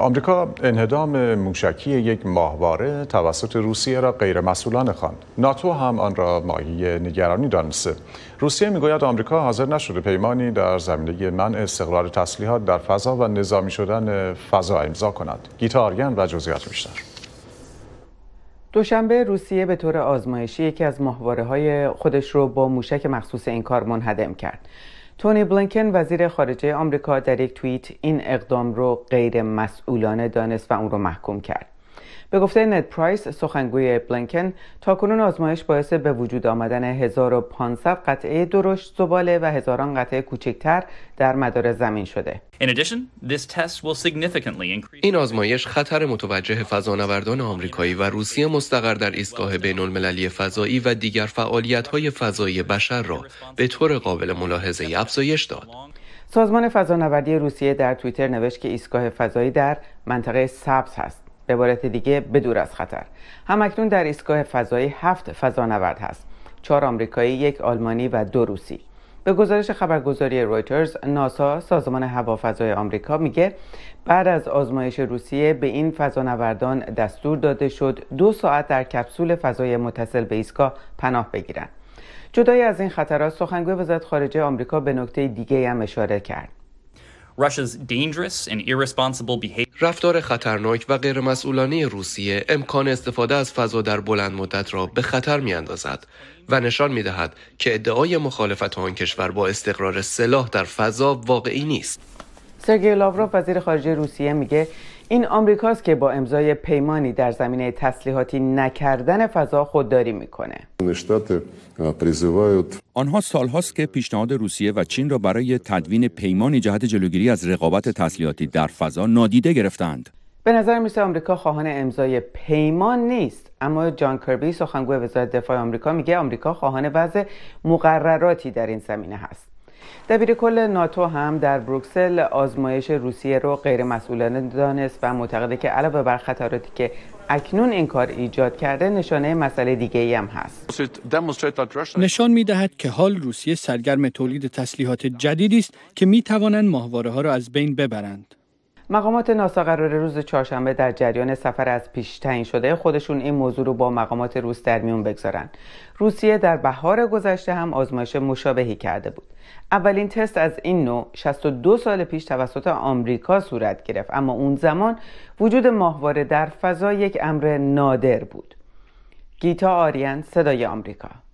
آمریکا انهدام موشکی یک ماهواره توسط روسیه را غیرمسئولانه خواند ناتو هم آن را مایه نگرانی دانسته روسیه میگوید آمریکا حاضر نشده پیمانی در زمینه منع استقرار تسلیحات در فضا و نظامی شدن فضا امضا کند گیتارگن و جزئیات بیشتر دوشنبه روسیه به طور آزمایشی یکی از ماهواره های خودش رو با موشک مخصوص این کار منهدم کرد تونی بلینکن وزیر خارجه آمریکا در یک توییت این اقدام رو غیر مسئولانه دانست و اون رو محکوم کرد به گفته نت پرایس سخنگوی بلینکن کنون آزمایش باعث به وجود آمدن 1500 قطعه درشت زباله و هزاران قطعه کوچکتر در مدار زمین شده این آزمایش خطر متوجه فضانوردان آمریکایی و روسیه مستقر در ایستگاه بین المللی فضایی و دیگر فعالیت های فضایی بشر را به طور قابل ملاحظه افزایش داد. سازمان فضانوردی روسیه در توییتر نوشت که ایستگاه فضایی در منطقه سبز هست. به عبارت دیگه بدور از خطر همکنون در ایستگاه فضایی هفت فضانورد هست چهار آمریکایی یک آلمانی و دو روسی به گزارش خبرگزاری رویترز ناسا سازمان هوافضای آمریکا میگه بعد از آزمایش روسیه به این فضانوردان دستور داده شد دو ساعت در کپسول فضای متصل به ایستگاه پناه بگیرند جدای از این خطرات سخنگوی وزارت خارجه آمریکا به نکته دیگه هم اشاره کرد رفتار خطرناک و غیرمسئولانه روسیه امکان استفاده از فضا در بلند مدت را به خطر می اندازد و نشان می دهد که ادعای مخالفت آن کشور با استقرار سلاح در فضا واقعی نیست. سرگی لاوروف وزیر خارجه روسیه میگه این آمریکاست که با امضای پیمانی در زمینه تسلیحاتی نکردن فضا خودداری میکنه. آنها سالهاست که پیشنهاد روسیه و چین را برای تدوین پیمانی جهت جلوگیری از رقابت تسلیحاتی در فضا نادیده گرفتند. به نظر میسه آمریکا خواهان امضای پیمان نیست اما جان کربی سخنگوی وزارت دفاع آمریکا میگه آمریکا خواهان وضع مقرراتی در این زمینه هست دبیر کل ناتو هم در بروکسل آزمایش روسیه رو غیرمسئولانه دانست و معتقده که علاوه بر خطراتی که اکنون این کار ایجاد کرده نشانه مسئله دیگه ای هم هست نشان می دهد که حال روسیه سرگرم تولید تسلیحات جدیدی است که می توانند ماهواره ها را از بین ببرند مقامات ناسا قرار روز چهارشنبه در جریان سفر از پیش تعیین شده خودشون این موضوع رو با مقامات روس در میون بگذارن. روسیه در بهار گذشته هم آزمایش مشابهی کرده بود. اولین تست از این نوع 62 سال پیش توسط آمریکا صورت گرفت اما اون زمان وجود ماهواره در فضا یک امر نادر بود. گیتا آریان صدای آمریکا